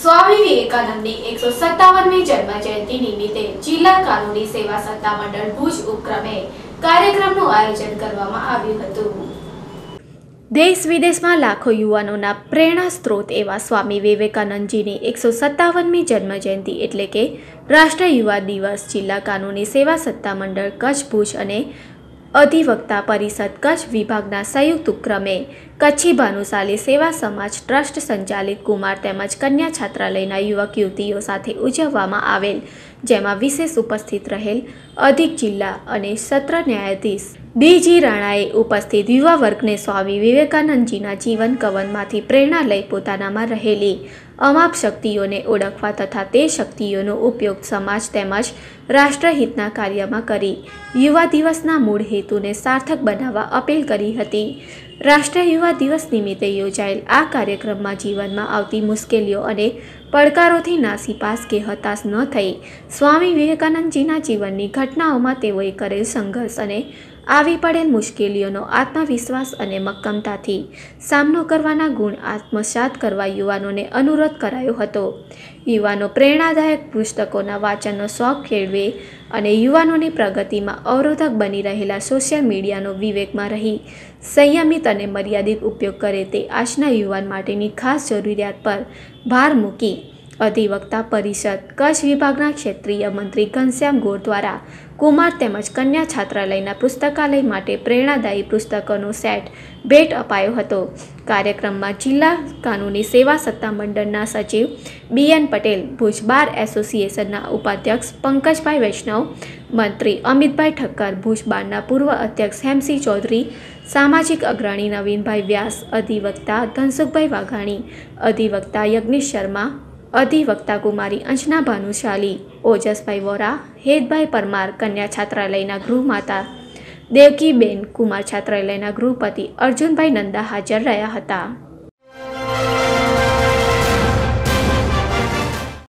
સ્વામી વિવેકાનંદની એકસો સત્તાવનમી જન્મ જયંતિ નિમિત્તે જિલ્લા કાનૂની સેવા સત્તા મંડળ ભુજ ઉપક્રમે કાર્યક્રમનું આયોજન કરવામાં આવ્યું હતું દેશ વિદેશમાં લાખો યુવાનોના પ્રેરણા સ્ત્રોત એવા સ્વામી વિવેકાનંદજીની એકસો સત્તાવનમી જન્મજયંતિ એટલે કે રાષ્ટ્રીય યુવા દિવસ જિલ્લા કાનૂની સેવા સત્તા મંડળ કચ્છ ભુજ અને અધિવક્તા પરિષદ કચ્છ વિભાગના સંયુક્ત ઉપક્રમે કચ્છી ભાનુશાલી સેવા સમાજ ટ્રસ્ટ સંચાલિત કુમાર તેમજ કન્યા છાત્રાલયના યુવક યુવતીઓ સાથે ઉજવવામાં આવેલ જેમાં વિશેષ ઉપસ્થિત રહેલ અધિક જિલ્લા અને સત્ર ન્યાયાધીશ ડીજી રાણાએ ઉપસ્થિત યુવા વર્ગને સ્વામી વિવેકાનંદજીના જીવન કવનમાંથી પ્રેરણા લઈ પોતાનામાં રહેલી અમાપ શક્તિઓને ઓળખવા તથા તે શક્તિઓનો ઉપયોગ સમાજ તેમજ રાષ્ટ્રહિતના કાર્યમાં કરી યુવા દિવસના મૂળ હેતુને સાર્થક બનાવવા અપીલ કરી હતી રાષ્ટ્ર યુવા યુવા દિવસ નિમિત્તે યોજાયેલ આ કાર્યક્રમમાં જીવનમાં આવતી મુશ્કેલીઓ અને પડકારોથી નાસી પાસ કે હતાશ ન થઈ સ્વામી વિવેકાનંદજીના જીવનની ઘટનાઓમાં તેઓએ કરેલ સંઘર્ષ અને આવી પડેલ મુશ્કેલીઓનો આત્મવિશ્વાસ અને મક્કમતાથી સામનો કરવાના ગુણ આત્મસાત કરવા યુવાનોને અનુરોધ કરાયો હતો યુવાનો પ્રેરણાદાયક પુસ્તકોના વાંચનનો શોખ કેળવે અને યુવાનોની પ્રગતિમાં અવરોધક બની રહેલા સોશિયલ મીડિયાનો વિવેકમાં રહી સંયમિત અને મર્યાદિત ઉપયોગ કરે તે આજના યુવાન માટેની ખાસ જરૂરિયાત પર ભાર મૂકી અધિવક્તા પરિષદ કચ્છ વિભાગના ક્ષેત્રીય મંત્રી ઘનશ્યામ ગોર દ્વારા કુમાર તેમજ કન્યા છાત્રાલયના પુસ્તકાલય માટે પ્રેરણાદાયી પુસ્તકોનો સેટ ભેટ અપાયો હતો કાર્યક્રમમાં જિલ્લા કાનૂની સેવા સત્તા મંડળના સચિવ બીએન પટેલ ભુજ બાર એસોસિએશનના ઉપાધ્યક્ષ પંકજભાઈ વૈષ્ણવ મંત્રી અમિતભાઈ ઠક્કર ભુજ બારના પૂર્વ અધ્યક્ષ હેમસિંહ ચૌધરી સામાજિક અગ્રણી નવીનભાઈ વ્યાસ અધિવક્તા ધનસુખભાઈ વાઘાણી અધિવક્તા યજ્ઞેશ શર્મા અધિવક્તા કુમારી અંજના ભાનુશાલી ઓજસભાઈ વોરા હેતભાઈ પરમાર કન્યા છાત્રાલયના ગૃહમાતા દેવકીબેન કુમાર છાત્રાલયના ગૃહપતિ અર્જુનભાઈ નંદા હાજર રહ્યા હતા